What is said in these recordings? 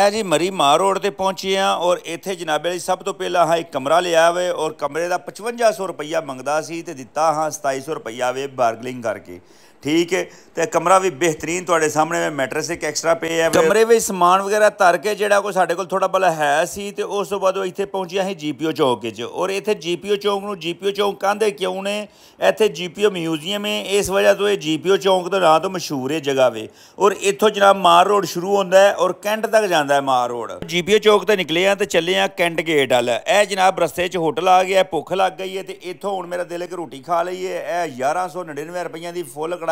ਹੈ ਜੀ ਮਰੀ ਮਾਰ ਰੋਡ ਤੇ ਪਹੁੰਚੇ ਆ ਔਰ ਇੱਥੇ ਜਨਾਬੇ ਜੀ ਸਭ ਤੋਂ ਪਹਿਲਾਂ ਹਾਂ ਇੱਕ ਕਮਰਾ ਲਿਆ ਵੇ ਔਰ ਕਮਰੇ ਦਾ 5500 ਰੁਪਇਆ ਮੰਗਦਾ ਸੀ ਤੇ ਦਿੱਤਾ ਹਾਂ 2700 ਰੁਪਇਆ ਵੇ ਬਾਰਗਲਿੰਗ ਕਰਕੇ ਠੀਕ ਹੈ ਤੇ ਕਮਰਾ ਵੀ ਬਿਹਤਰੀਨ ਤੁਹਾਡੇ ਸਾਹਮਣੇ ਮੈਂ ਮੈਟਰਸ ਇੱਕ ਐਕਸਟਰਾ ਪੇ ਹੈ ਕਮਰੇ ਵਿੱਚ ਸਮਾਨ ਵਗੈਰਾ ਧਰ ਕੇ ਜਿਹੜਾ ਕੋ ਸਾਡੇ ਕੋਲ ਥੋੜਾ ਬਲਾ ਹੈ ਸੀ ਤੇ ਉਸ ਤੋਂ ਬਾਅਦ ਉਹ ਇੱਥੇ ਪਹੁੰਚਿਆ ਹੈ ਜੀਪੀਓ ਚੌਕ ਵਿੱਚ ਔਰ ਇੱਥੇ ਜੀਪੀਓ ਚੌਕ ਨੂੰ ਜੀਪੀਓ ਚੌਕ ਕਹਿੰਦੇ ਕਿਉਂ ਨੇ ਇੱਥੇ ਜੀਪੀਓ ਮਿਊਜ਼ੀਅਮ ਹੈ ਇਸ ਵਜ੍ਹਾ ਤੋਂ ਇਹ ਜੀਪੀਓ ਚੌਕ ਤੋਂ ਨਾਂ ਤੋਂ ਮਸ਼ਹੂਰ ਹੈ ਜਗ੍ਹਾ ਵੇ ਔਰ ਇੱਥੋਂ ਜਨਾਬ ਮਾਰ ਰੋਡ ਸ਼ੁਰੂ ਹੁੰਦਾ ਹੈ ਔਰ ਕੈਂਟ ਤੱਕ ਜਾਂਦਾ ਹੈ ਮਾਰ ਰੋਡ ਜੀਪੀਓ ਚੌਕ ਤੋਂ ਨਿਕਲੇ ਆ ਤੇ ਚੱਲੇ ਆ ਕੈਂਟ ਗੇਟ ਵੱਲ ਇਹ ਜਨਾਬ ਰਸਤੇ 'ਚ ਹੋਟਲ ਆ ਗਿਆ ਭੁੱਖ ਲੱਗ ਗਈ ਹੈ ਤੇ ਇੱਥੋਂ ਹੁਣ ਮੇਰਾ ਦਿਲ ਹੈ ਕਿ ਰੋਟੀ ਖਾ ਲਈਏ ਇਹ 1199 ਰੁਪਈਆ ਦੀ ਫੁੱਲ ਕੜਾ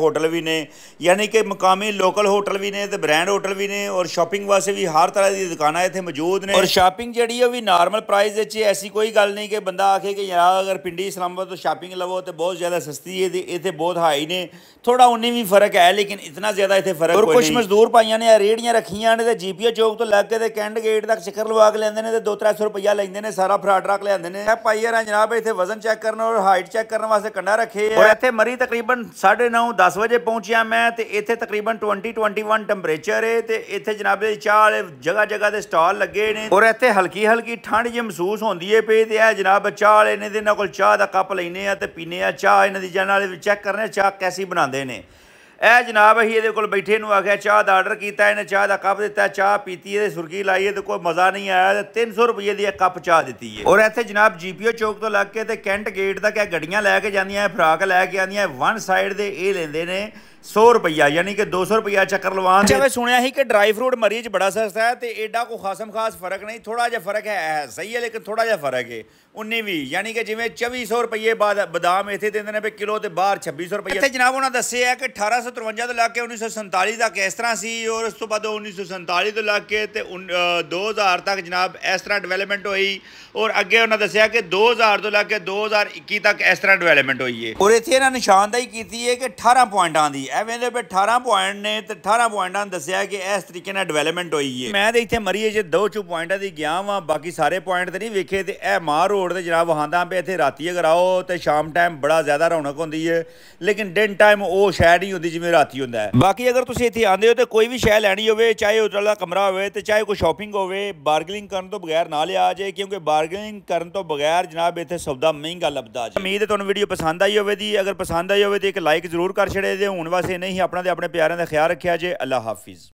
ہوٹل بھی نے یعنی کہ مقامی لوکل بھی نے تو برینڈ بھی بھی بھی نے نے نے نے اور اور اور شاپنگ شاپنگ شاپنگ ہر طرح دی ہے ہے ہے موجود جڑی نارمل پرائز ایسی کوئی گل نہیں کہ کہ بندہ آکھے اگر پنڈی اسلام بہت بہت زیادہ زیادہ سستی ہائی تھوڑا انہیں فرق فرق لیکن اتنا کچھ مزدور پائیاں رکھیاں نے رکھی جی پی او چوک تو لگ کے کینڈ گیٹ تک چکر نے لوگ تر سو روپیہ لیندے نے سارا نے پائیاں جناب وزن چیک کرنا اور ہائٹ چیک کرنے مری تقریباً 10 ਵਜੇ ਪਹੁੰਚਿਆ ਮੈਂ ਤੇ ਇੱਥੇ ਤਕਰੀਬਨ 20 21 ਟੈਂਪਰੇਚਰ ਹੈ ਤੇ ਇੱਥੇ ਜਨਾਬ ਦੇ ਚਾਹ ਵਾਲੇ ਜਗਾ ਜਗਾ ਤੇ ਸਟਾਲ ਲੱਗੇ ਨੇ ਔਰ ਇੱਥੇ ਹਲਕੀ ਹਲਕੀ ਠੰਡ ਜਿਹੀ ਮਹਿਸੂਸ ਹੁੰਦੀ ਹੈ ਪਈ ਤੇ ਇਹ ਜਨਾਬ ਚਾਹ ਵਾਲੇ ਨੇ ਦੇ ਨਾਲ ਕੋਲ ਚਾਹ ਦਾ ਕੱਪ ਲੈਨੇ ਆ ਤੇ ਪੀਨੇ ਆ ਚਾਹ ਇਹਨਾਂ ਦੀ ਜਨ ਵਾਲੇ ਚੈੱਕ ਕਰਨੇ ਚਾਹ ਕੈਸੀ ਬਣਾਉਂਦੇ ਨੇ ਇਹ ਜਨਾਬ ਅਸੀਂ ਇਹਦੇ ਕੋਲ ਬੈਠੇ ਨੂੰ ਆਖਿਆ ਚਾਹ ਦਾ ਆਰਡਰ ਕੀਤਾ ਇਹਨੇ ਚਾਹ ਦਾ ਕੱਪ ਦਿੱਤਾ ਚਾਹ ਪੀਤੀ ਇਹਦੇ ਸੁਰਗੀ ਲਾਈ ਤੇ ਕੋਈ ਮਜ਼ਾ ਨਹੀਂ ਆਇਆ ਤੇ 300 ਰੁਪਏ ਦੀ ਇੱਕ ਕੱਪ ਚਾਹ ਦਿੱਤੀ ਹੈ ਔਰ ਇੱਥੇ ਜਨਾਬ ਜੀਪੀਓ ਚੌਕ ਤੋਂ ਲੱਗ ਕੇ ਤੇ ਕੈਂਟ ਗੇਟ ਤੱਕ ਇਹ ਗੱਡੀਆਂ ਲੈ ਕੇ ਜਾਂਦੀਆਂ ਫਰਾਕ ਲੈ ਕੇ ਆਉਂਦੀਆਂ ਵਨ ਸਾਈਡ ਦੇ ਇਹ ਲੈਂਦੇ ਨੇ 100 ਰੁਪਇਆ ਯਾਨੀ ਕਿ 200 ਰੁਪਇਆ ਚੱਕਰ ਲਵਾਉਣ ਦੇ ਜਿਵੇਂ ਸੁਣਿਆ ਸੀ ਕਿ ਡਰਾਈ ਫਰੂਟ ਮਰੀ ਚ ਬੜਾ ਸਸਤਾ ਹੈ ਤੇ ਐਡਾ ਕੋ ਖਾਸਮ ਖਾਸ ਫਰਕ ਨਹੀਂ ਥੋੜਾ ਜਿਹਾ ਫਰਕ ਹੈ ਸਹੀ ਹੈ ਲੇਕਿਨ ਥੋੜਾ ਜਿਹਾ ਫਰਕ ਹੈ 19 ਵੀ ਯਾਨੀ ਕਿ ਜਿਵੇਂ 2400 ਰੁਪਏ ਬਾਅਦ ਬਦਾਮ ਇੱਥੇ ਦਿੰਦੇ ਨੇ ਵੀ ਕਿਲੋ ਤੇ ਬਾਹਰ 2600 ਰੁਪਏ ਇੱਥੇ ਜਨਾਬ ਉਹਨਾਂ ਦੱਸਿਆ ਕਿ 1853 ਤੋਂ ਲੱਗ ਕੇ 1947 ਤੱਕ ਇਸ ਤਰ੍ਹਾਂ ਸੀ ਔਰ ਉਸ ਤੋਂ ਬਾਅਦ 1947 ਤੋਂ ਲੱਗ ਕੇ ਤੇ 2000 ਤੱਕ ਜਨਾਬ ਇਸ ਤਰ੍ਹਾਂ ਡਿਵੈਲਪਮੈਂਟ ਹੋਈ ਔਰ ਅੱਗੇ ਉਹਨਾਂ ਦੱਸਿਆ ਕਿ 2000 ਤੋਂ ਲੱਗ ਕੇ 2021 ਤੱਕ ਇਸ ਤਰ੍ਹਾਂ ਡਿਵੈਲਪਮੈਂਟ ਹੋਈ ਹੈ ਔਰ ਇੱਥੇ ਇਹਨਾਂ ਨਿਸ਼ਾਨਦਾਈ ਕੀਤੀ ਹੈ ਕਿ 18 ਪੁਆਇੰਟਾਂ ਦੀ ایارہ پوائنٹ نے اٹھارہ پوائنٹ دسیا کہ اس طریقے نے ڈیویلپمنٹ ہوئی ہے میںری چو پوائنٹ کی گیا وا باقی سارے پوائنٹ تو نہیں ویکےوڈ جناب آؤ ٹائم بڑا رونق ہوں شہر نہیں ہوں باقی اگر آدھے ہو تو کوئی بھی شہ ل ہوئے چاہے ہوٹل کا کمر ہو چاہے کوئی شاپنگ ہو بارگنگ کرنے بغیر نہ لیا جائے کیونکہ بارگننگ کرنا اتنے سویدھا مہنگا لگتا ہے می تو پسند آئی ہوسند آئی ہو ایک لائک ضرور کر چڑے بس اِسے نہیں اپنا اپنے پیاروں کا خیال رکھا جی اللہ حافظ